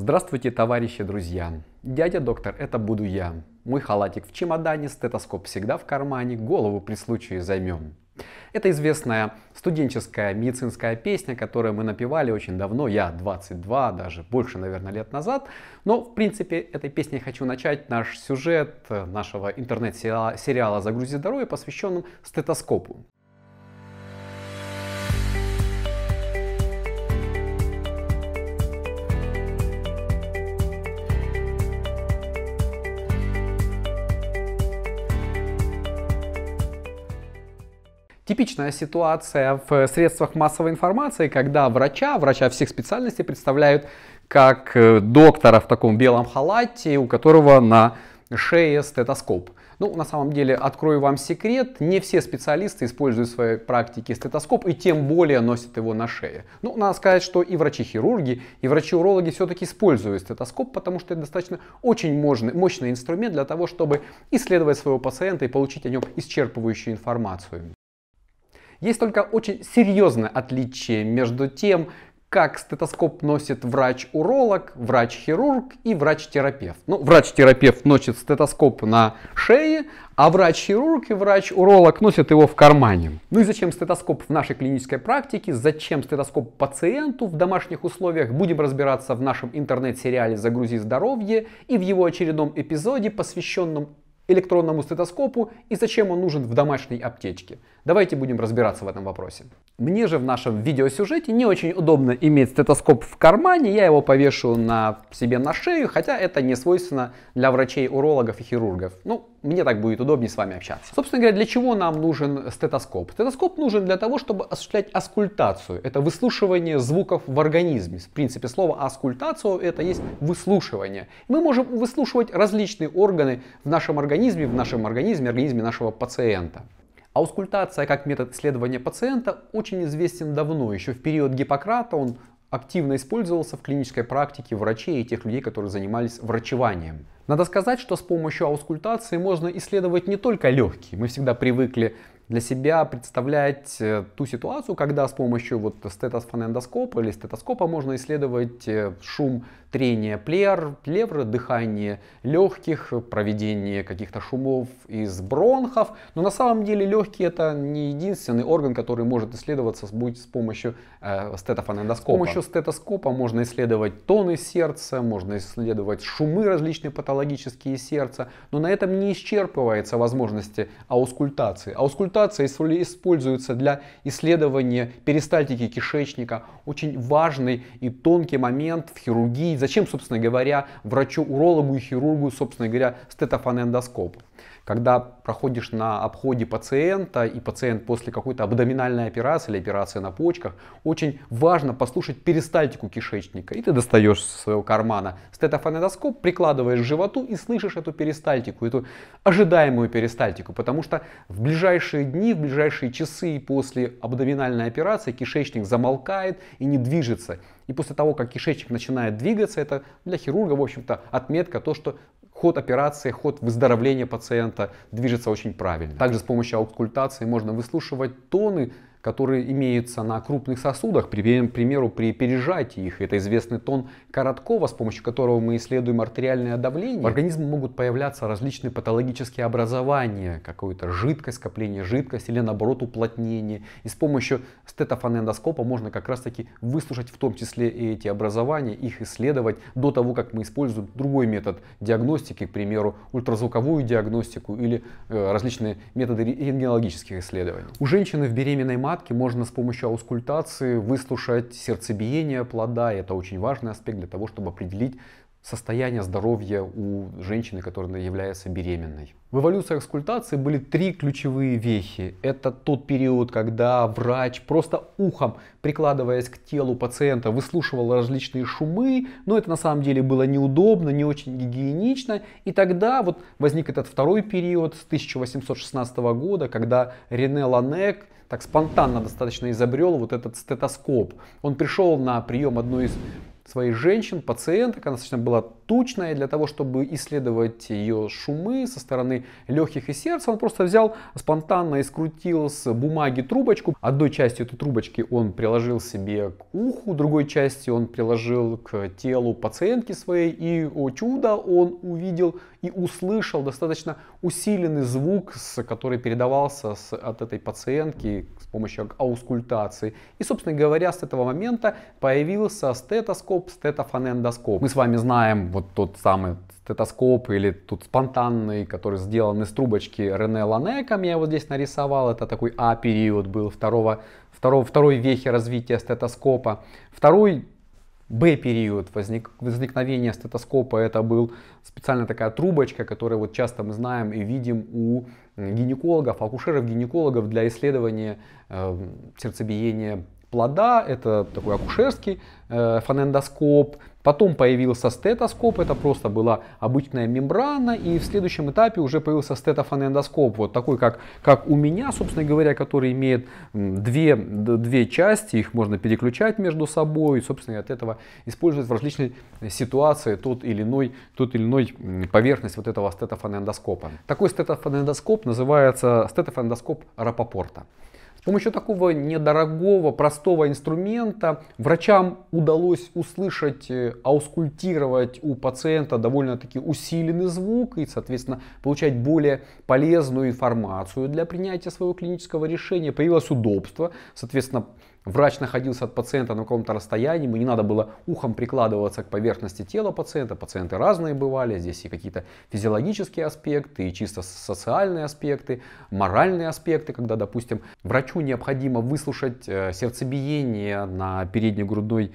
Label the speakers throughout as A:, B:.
A: Здравствуйте, товарищи, друзья. Дядя доктор, это буду я. Мой халатик в чемодане, стетоскоп всегда в кармане, голову при случае займем. Это известная студенческая медицинская песня, которую мы напевали очень давно, я 22, даже больше, наверное, лет назад. Но, в принципе, этой песней хочу начать наш сюжет нашего интернет-сериала «Загрузи здоровье», посвященным стетоскопу. Типичная ситуация в средствах массовой информации, когда врача, врача всех специальностей представляют как э, доктора в таком белом халате, у которого на шее стетоскоп. Ну, на самом деле, открою вам секрет, не все специалисты используют в своей практике стетоскоп и тем более носят его на шее. Ну, надо сказать, что и врачи-хирурги, и врачи-урологи все-таки используют стетоскоп, потому что это достаточно очень мощный, мощный инструмент для того, чтобы исследовать своего пациента и получить о нем исчерпывающую информацию. Есть только очень серьезное отличие между тем, как стетоскоп носит врач-уролог, врач-хирург и врач-терапевт. Ну, врач-терапевт носит стетоскоп на шее, а врач-хирург и врач-уролог носят его в кармане. Ну и зачем стетоскоп в нашей клинической практике, зачем стетоскоп пациенту в домашних условиях, будем разбираться в нашем интернет-сериале «Загрузи здоровье» и в его очередном эпизоде, посвященном электронному стетоскопу и зачем он нужен в домашней аптечке. Давайте будем разбираться в этом вопросе. Мне же в нашем видеосюжете не очень удобно иметь стетоскоп в кармане, я его повешу на себе на шею, хотя это не свойственно для врачей-урологов и хирургов. Ну, мне так будет удобнее с вами общаться. Собственно говоря, для чего нам нужен стетоскоп? Стетоскоп нужен для того, чтобы осуществлять аскультацию. Это выслушивание звуков в организме. В принципе, слово аскультацию это есть выслушивание. Мы можем выслушивать различные органы в нашем организме, в нашем организме, в организме нашего пациента. А аускультация как метод исследования пациента очень известен давно. Еще в период Гиппократа он активно использовался в клинической практике врачей и тех людей, которые занимались врачеванием. Надо сказать, что с помощью аускультации можно исследовать не только легкие. Мы всегда привыкли для себя представлять э, ту ситуацию, когда с помощью вот стетосфонендоскопа или стетоскопа можно исследовать э, шум трение плеер, плевры, дыхание легких, проведение каких-то шумов из бронхов. Но на самом деле легкие это не единственный орган, который может исследоваться будет с помощью э, стетофонендоскопа. С помощью стетоскопа можно исследовать тоны сердца, можно исследовать шумы различные патологические сердца, но на этом не исчерпывается возможности аускультации. Аускультация используется для исследования перистальтики кишечника, очень важный и тонкий момент в хирургии, Зачем, собственно говоря, врачу-урологу и хирургу, собственно говоря, стетофонендоскоп? Когда проходишь на обходе пациента, и пациент после какой-то абдоминальной операции или операции на почках, очень важно послушать перистальтику кишечника. И ты достаешь своего кармана стетофонедоскоп, прикладываешь к животу и слышишь эту перистальтику, эту ожидаемую перистальтику. Потому что в ближайшие дни, в ближайшие часы после абдоминальной операции кишечник замолкает и не движется. И после того, как кишечник начинает двигаться, это для хирурга, в общем-то, отметка то, что ход операции, ход выздоровления пациента движется очень правильно. Также с помощью аускультации можно выслушивать тоны которые имеются на крупных сосудах, при, к примеру, при пережатии их. Это известный тон Короткова, с помощью которого мы исследуем артериальное давление. В организме могут появляться различные патологические образования, какое-то жидкость, скопление жидкости или наоборот уплотнение. И с помощью стетофонендоскопа можно как раз таки выслушать в том числе и эти образования, их исследовать до того, как мы используем другой метод диагностики, к примеру, ультразвуковую диагностику или э, различные методы рентгенологических исследований. У женщины в беременной матери матки можно с помощью аускультации выслушать сердцебиение плода. И это очень важный аспект для того, чтобы определить состояние здоровья у женщины, которая является беременной. В эволюции аускультации были три ключевые вехи. Это тот период, когда врач просто ухом, прикладываясь к телу пациента, выслушивал различные шумы, но это на самом деле было неудобно, не очень гигиенично. И тогда вот возник этот второй период с 1816 года, когда Рене Ланек – так спонтанно достаточно изобрел вот этот стетоскоп. Он пришел на прием одной из своих женщин, пациенток. Она достаточно была тучная для того, чтобы исследовать ее шумы со стороны легких и сердца. Он просто взял спонтанно и скрутил с бумаги трубочку. Одной частью этой трубочки он приложил себе к уху, другой частью он приложил к телу пациентки своей. И, о чудо, он увидел и услышал достаточно усиленный звук, который передавался от этой пациентки с помощью аускультации. И, собственно говоря, с этого момента появился стетоскоп, стетофонендоскоп. Мы с вами знаем вот тот самый стетоскоп или тут спонтанный, который сделан из трубочки Рене Ланеком, я его здесь нарисовал, это такой А-период был второго, второго, второй вехи развития стетоскопа. Второй Б-период возник, возникновения стетоскопа, это был специально такая трубочка, которую вот часто мы знаем и видим у гинекологов, акушеров-гинекологов для исследования э, сердцебиения плода, это такой акушерский э, фонендоскоп. Потом появился стетоскоп, это просто была обычная мембрана, и в следующем этапе уже появился стетофонендоскоп, вот такой, как, как у меня, собственно говоря, который имеет две, две части, их можно переключать между собой, и, собственно, от этого использовать в различной ситуации тот или иной, тот или иной поверхность вот этого стетофонендоскопа. Такой стетофонендоскоп называется стетофонендоскоп Рапопорта. С помощью такого недорогого, простого инструмента врачам удалось услышать, э, аускультировать у пациента довольно-таки усиленный звук и, соответственно, получать более полезную информацию для принятия своего клинического решения. Появилось удобство, соответственно, врач находился от пациента на каком-то расстоянии, ему не надо было ухом прикладываться к поверхности тела пациента, пациенты разные бывали, здесь и какие-то физиологические аспекты, и чисто социальные аспекты, моральные аспекты, когда, допустим, врачу необходимо выслушать э, сердцебиение на передней грудной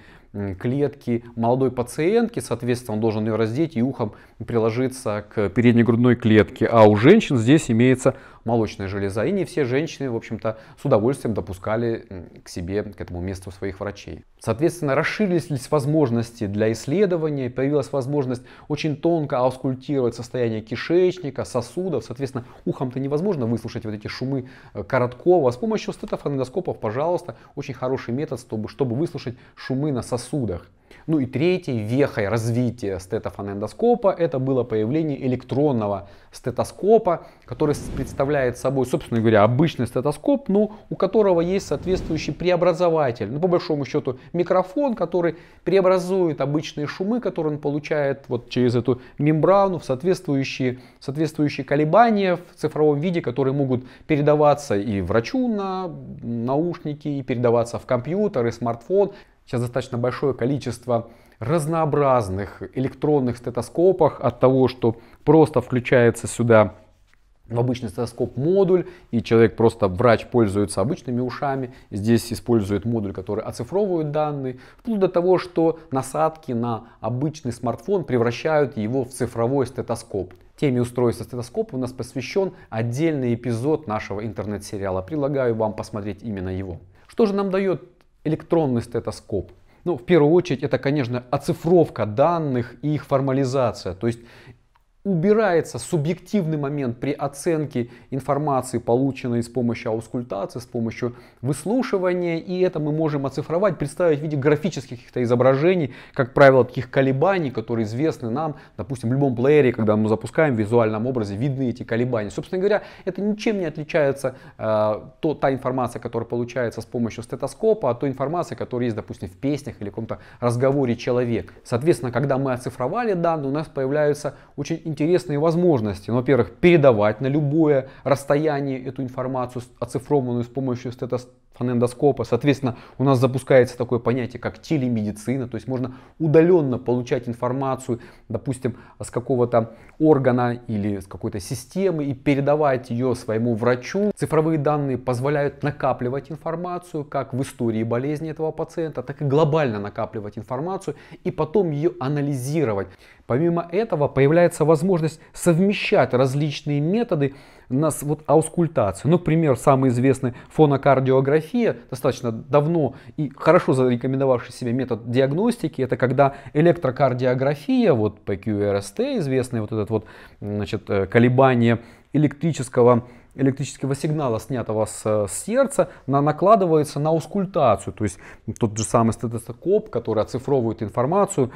A: клетки молодой пациентки, соответственно, он должен ее раздеть и ухом приложиться к передней грудной клетке. А у женщин здесь имеется молочная железа. И не все женщины, в общем-то, с удовольствием допускали к себе, к этому месту своих врачей. Соответственно, расширились возможности для исследования, появилась возможность очень тонко аускультировать состояние кишечника, сосудов. Соответственно, ухом-то невозможно выслушать вот эти шумы э, а С помощью стетофонендоскопов, пожалуйста, очень хороший метод, чтобы, чтобы выслушать шумы на сосудах сосудах. Ну и третьей вехой развития стетофонендоскопа это было появление электронного стетоскопа, который представляет собой, собственно говоря, обычный стетоскоп, но ну, у которого есть соответствующий преобразователь. Ну, по большому счету, микрофон, который преобразует обычные шумы, которые он получает вот через эту мембрану, в соответствующие, соответствующие колебания в цифровом виде, которые могут передаваться и врачу на наушники, и передаваться в компьютер, и смартфон. Сейчас достаточно большое количество разнообразных электронных стетоскопах от того, что просто включается сюда в обычный стетоскоп модуль, и человек просто, врач пользуется обычными ушами, здесь использует модуль, который оцифровывает данные, вплоть до того, что насадки на обычный смартфон превращают его в цифровой стетоскоп. Теме устройства стетоскопа у нас посвящен отдельный эпизод нашего интернет-сериала. Предлагаю вам посмотреть именно его. Что же нам дает электронный стетоскоп. Ну, в первую очередь, это, конечно, оцифровка данных и их формализация. То есть убирается субъективный момент при оценке информации, полученной с помощью аускультации, с помощью выслушивания, и это мы можем оцифровать, представить в виде графических каких-то изображений, как правило, таких колебаний, которые известны нам, допустим, в любом плеере, когда мы запускаем в визуальном образе, видны эти колебания. Собственно говоря, это ничем не отличается э, то, та информация, которая получается с помощью стетоскопа, от той информации, которая есть, допустим, в песнях или в каком-то разговоре человек. Соответственно, когда мы оцифровали данные, у нас появляются очень интересные возможности. Ну, во-первых, передавать на любое расстояние эту информацию, оцифрованную с помощью стетос фонендоскопа. Соответственно, у нас запускается такое понятие, как телемедицина, то есть можно удаленно получать информацию, допустим, с какого-то органа или с какой-то системы и передавать ее своему врачу. Цифровые данные позволяют накапливать информацию как в истории болезни этого пациента, так и глобально накапливать информацию и потом ее анализировать. Помимо этого появляется возможность совмещать различные методы нас вот аускультацию. Ну, пример, самый известный фонокардиография, достаточно давно и хорошо зарекомендовавший себя метод диагностики, это когда электрокардиография, вот PQRST известный, вот этот вот, значит, э, колебание электрического электрического сигнала, снятого с, э, с сердца, на, накладывается на аускультацию. То есть тот же самый стетоскоп, который оцифровывает информацию,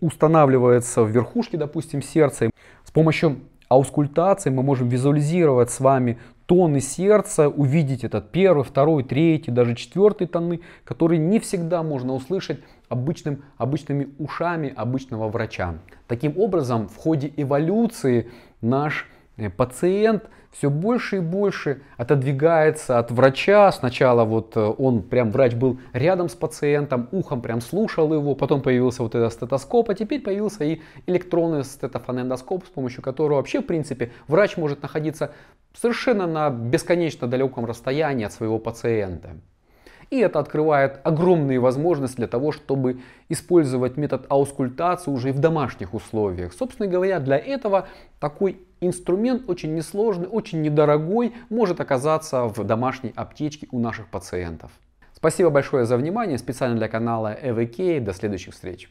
A: устанавливается в верхушке, допустим, сердца. С помощью аускультацией мы можем визуализировать с вами тоны сердца, увидеть этот первый, второй, третий, даже четвертый тоны, которые не всегда можно услышать обычным, обычными ушами обычного врача. Таким образом, в ходе эволюции наш э, пациент – все больше и больше отодвигается от врача. Сначала вот э, он прям врач был рядом с пациентом, ухом прям слушал его, потом появился вот этот стетоскоп, а теперь появился и электронный стетофонендоскоп, с помощью которого вообще в принципе врач может находиться совершенно на бесконечно далеком расстоянии от своего пациента. И это открывает огромные возможности для того, чтобы использовать метод аускультации уже и в домашних условиях. Собственно говоря, для этого такой инструмент очень несложный, очень недорогой, может оказаться в домашней аптечке у наших пациентов. Спасибо большое за внимание. Специально для канала ЭВК. До следующих встреч.